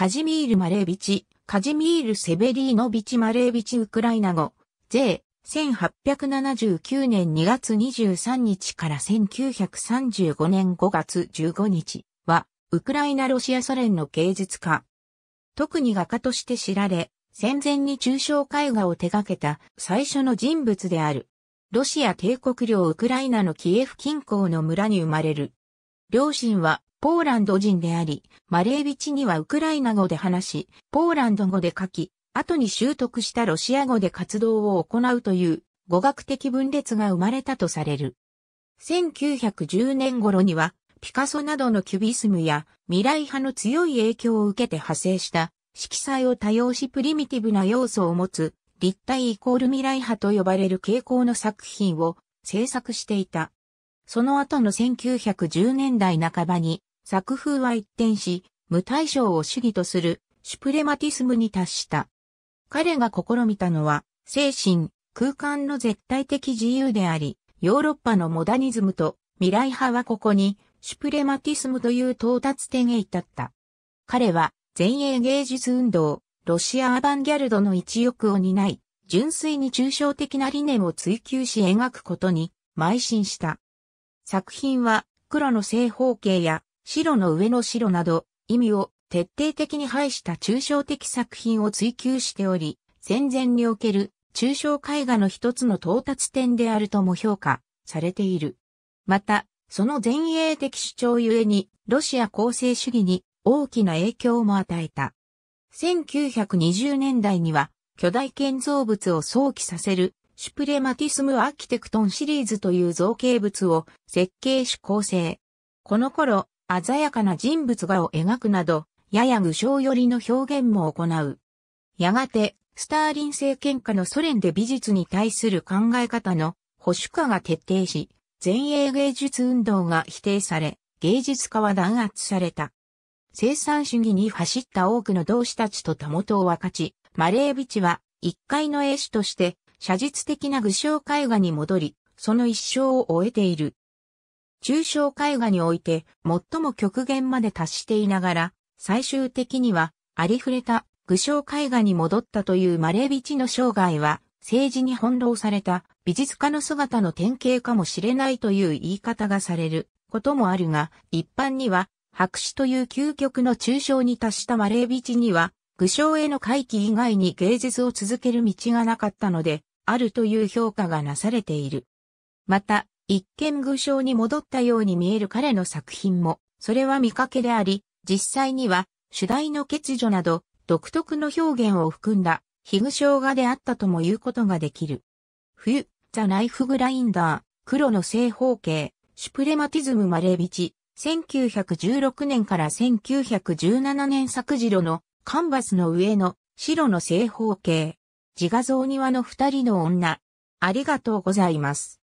カジミール・マレービチ、カジミール・セベリーノビチ・マレービチ・ウクライナ語、税、1879年2月23日から1935年5月15日は、ウクライナ・ロシアソ連の芸術家。特に画家として知られ、戦前に抽象絵画を手掛けた最初の人物である。ロシア帝国領ウクライナのキエフ近郊の村に生まれる。両親はポーランド人であり、マレービチにはウクライナ語で話し、ポーランド語で書き、後に習得したロシア語で活動を行うという語学的分裂が生まれたとされる。1910年頃には、ピカソなどのキュビスムや未来派の強い影響を受けて派生した色彩を多用しプリミティブな要素を持つ立体イコール未来派と呼ばれる傾向の作品を制作していた。その後の1910年代半ばに作風は一転し、無対象を主義とするシュプレマティスムに達した。彼が試みたのは、精神、空間の絶対的自由であり、ヨーロッパのモダニズムと未来派はここに、シュプレマティスムという到達点へ至った。彼は、前衛芸術運動、ロシアアバンギャルドの一翼を担い、純粋に抽象的な理念を追求し描くことに、邁進した。作品は、黒の正方形や白の上の白など、意味を徹底的に排した抽象的作品を追求しており、戦前における抽象絵画の一つの到達点であるとも評価されている。また、その前衛的主張ゆえに、ロシア構成主義に大きな影響も与えた。1920年代には、巨大建造物を想起させる、シュプレマティスムアーキテクトンシリーズという造形物を設計し構成。この頃、鮮やかな人物画を描くなど、やや具象寄りの表現も行う。やがて、スターリン政権下のソ連で美術に対する考え方の保守化が徹底し、前衛芸術運動が否定され、芸術家は弾圧された。生産主義に走った多くの同志たちとたを分かち、マレービチは一階の絵師として写実的な具象絵画に戻り、その一生を終えている。抽象絵画において最も極限まで達していながら、最終的にはありふれた具象絵画に戻ったというマレービチの生涯は、政治に翻弄された美術家の姿の典型かもしれないという言い方がされることもあるが、一般には白紙という究極の抽象に達したマレービチには、具象への回帰以外に芸術を続ける道がなかったので、あるという評価がなされている。また、一見具象に戻ったように見える彼の作品も、それは見かけであり、実際には、主題の欠如など、独特の表現を含んだ、非具象画であったとも言うことができる。冬、ザ・ナイフ・グラインダー、黒の正方形、シュプレマティズム・マレビチ、1916年から1917年作次郎のカンバスの上の白の正方形。自画像庭の二人の女。ありがとうございます。